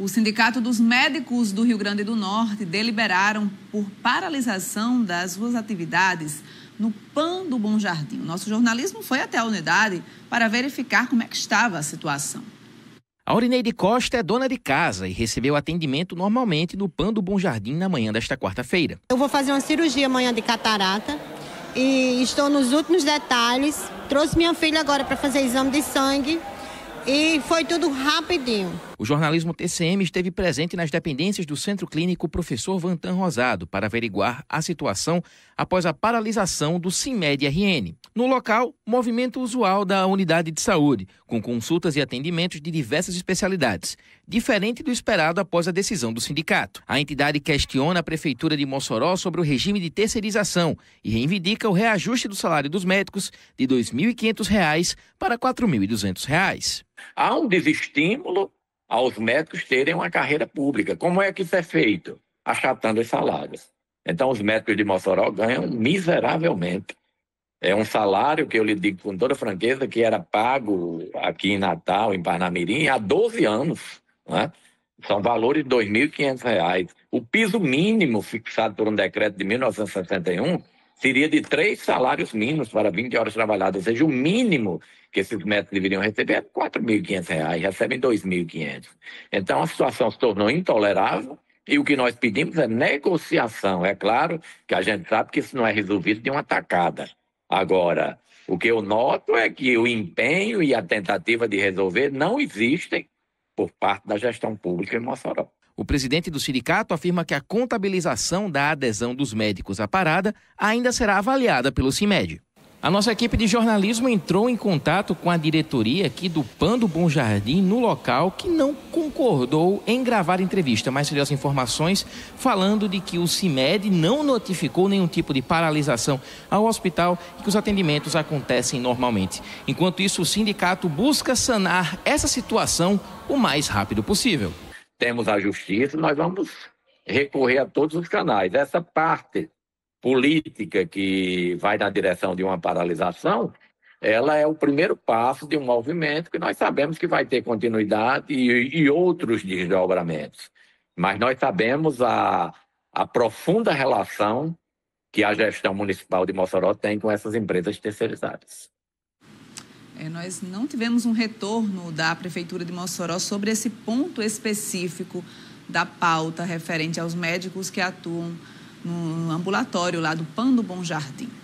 O Sindicato dos Médicos do Rio Grande do Norte deliberaram por paralisação das suas atividades no PAN do Bom Jardim. O nosso jornalismo foi até a unidade para verificar como é que estava a situação. A Orineide Costa é dona de casa e recebeu atendimento normalmente no PAN do Bom Jardim na manhã desta quarta-feira. Eu vou fazer uma cirurgia amanhã de catarata e estou nos últimos detalhes. Trouxe minha filha agora para fazer exame de sangue e foi tudo rapidinho. O jornalismo TCM esteve presente nas dependências do Centro Clínico Professor Vantan Rosado para averiguar a situação após a paralisação do CIMED RN. No local, movimento usual da unidade de saúde, com consultas e atendimentos de diversas especialidades, diferente do esperado após a decisão do sindicato. A entidade questiona a Prefeitura de Mossoró sobre o regime de terceirização e reivindica o reajuste do salário dos médicos de R$ 2.500 para R$ 4.200. Há um desestímulo aos médicos terem uma carreira pública. Como é que isso é feito? Achatando os salários. Então, os médicos de Mossoró ganham miseravelmente. É um salário que eu lhe digo com toda franqueza que era pago aqui em Natal, em Parnamirim, há 12 anos. Né? São valores de R$ 2.500. O piso mínimo fixado por um decreto de 1961 seria de três salários mínimos para 20 horas trabalhadas, ou seja, o mínimo que esses médicos deveriam receber é R$ 4.500, recebem R$ 2.500. Então a situação se tornou intolerável e o que nós pedimos é negociação. É claro que a gente sabe que isso não é resolvido de uma tacada. Agora, o que eu noto é que o empenho e a tentativa de resolver não existem por parte da gestão pública em Mossoró. O presidente do sindicato afirma que a contabilização da adesão dos médicos à parada ainda será avaliada pelo CIMED. A nossa equipe de jornalismo entrou em contato com a diretoria aqui do do Bom Jardim, no local, que não concordou em gravar entrevista, mas recebeu as informações falando de que o CIMED não notificou nenhum tipo de paralisação ao hospital e que os atendimentos acontecem normalmente. Enquanto isso, o sindicato busca sanar essa situação o mais rápido possível temos a justiça, nós vamos recorrer a todos os canais. Essa parte política que vai na direção de uma paralisação, ela é o primeiro passo de um movimento que nós sabemos que vai ter continuidade e, e outros desdobramentos. Mas nós sabemos a, a profunda relação que a gestão municipal de Mossoró tem com essas empresas terceirizadas. É, nós não tivemos um retorno da Prefeitura de Mossoró sobre esse ponto específico da pauta referente aos médicos que atuam no ambulatório lá do do Bom Jardim.